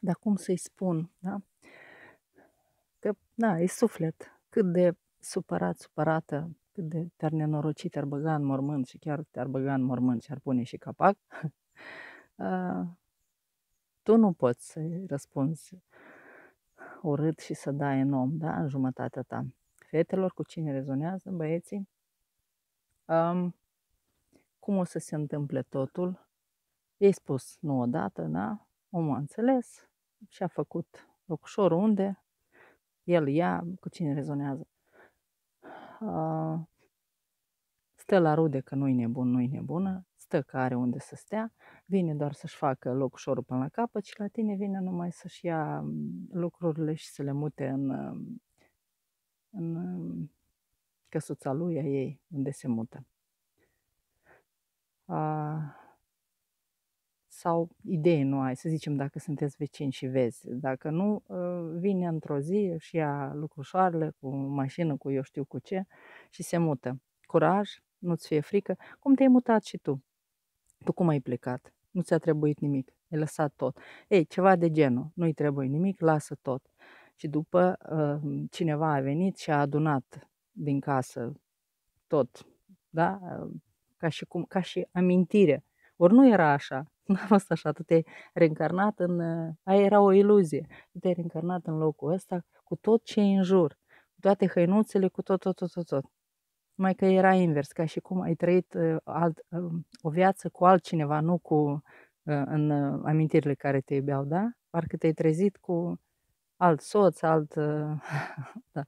dar cum să-i spun, da? Că, da, e suflet. Cât de supărat, supărată, cât de te-ar nenorocit, te-ar băga în mormânt și chiar te-ar băga în mormânt și ar pune și capac, tu nu poți să-i răspunzi urât și să dai în om, da, în jumătatea ta. Fetelor, cu cine rezonează băieții, um, cum o să se întâmple totul, Ei spus nu odată, da, omul a înțeles, ce a făcut locușorul, unde, el, ea, cu cine rezonează. Uh, stă la rude că nu-i nebun, nu-i nebună, stă că are unde să stea, vine doar să-și facă locușorul până la capăt și la tine vine numai să-și ia mm, lucrurile și să le mute în, mm, în mm, căsuța lui, a ei, unde se mută. sau idee nu ai, să zicem dacă sunteți vecini și vezi. Dacă nu, ă, vine într-o zi și ia lucrușoarele cu mașină, cu eu știu cu ce și se mută. Curaj, nu-ți fie frică. Cum te-ai mutat și tu? Tu cum ai plecat? Nu ți-a trebuit nimic, ai lăsat tot. Ei, ceva de genul, nu-i trebuie nimic, lasă tot. Și după ă, cineva a venit și a adunat din casă tot, da? Ca și, cum, ca și amintire. Ori nu era așa, n-a fost așa, tu te-ai reîncarnat în... Aia era o iluzie. Tu te-ai reîncarnat în locul ăsta cu tot ce e în jur, cu toate hăinuțele, cu tot, tot, tot, tot, tot. Mai că era invers, ca și cum ai trăit uh, alt, um, o viață cu altcineva, nu cu uh, în uh, amintirile care te iubeau, da? Parcă te-ai trezit cu alt soț, alt... da,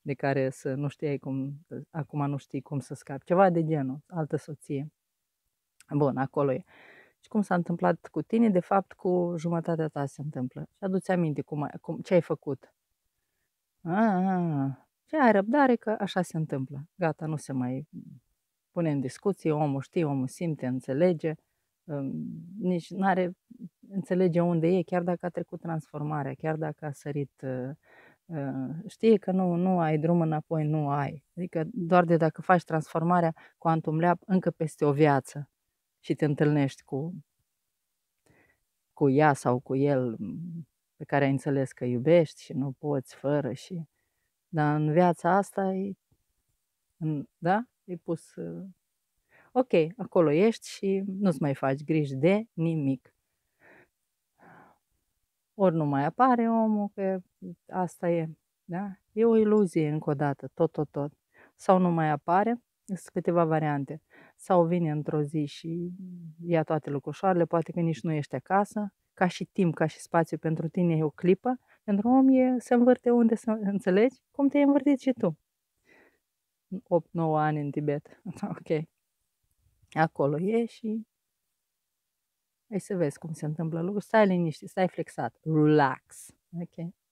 de care să nu știai cum... Acum nu știi cum să scapi. Ceva de genul, altă soție. Bun, acolo e. Uh, și cum s-a întâmplat cu tine, de fapt cu jumătatea ta se întâmplă. Și adu-ți aminte cum, ai, cum ce ai făcut. Ah, ce ai răbdare că așa se întâmplă. Gata, nu se mai pune în discuție, omul știe, omul simte, înțelege, nici nu are, înțelege unde e, chiar dacă a trecut transformarea, chiar dacă a sărit, ă, ă, știe că nu, nu ai drum înapoi, nu ai. Adică doar de dacă faci transformarea, cu antumleap încă peste o viață și te întâlnești cu, cu ea sau cu el pe care ai înțeles că iubești și nu poți fără și... Dar în viața asta e, da? E pus... Uh, ok, acolo ești și nu-ți mai faci griji de nimic. Ori nu mai apare omul, că asta e, da? E o iluzie încă o dată, tot, tot, tot. Sau nu mai apare, sunt câteva variante. Sau vine într-o zi și ia toate lucrușoarele, poate că nici nu ești acasă. Ca și timp, ca și spațiu pentru tine e o clipă. Pentru om e să învârte unde să înțelegi cum te-ai învârtit și tu. 8-9 ani în Tibet. Ok. Acolo e și hai să vezi cum se întâmplă lucrul. Stai liniștit, stai flexat. Relax. Ok.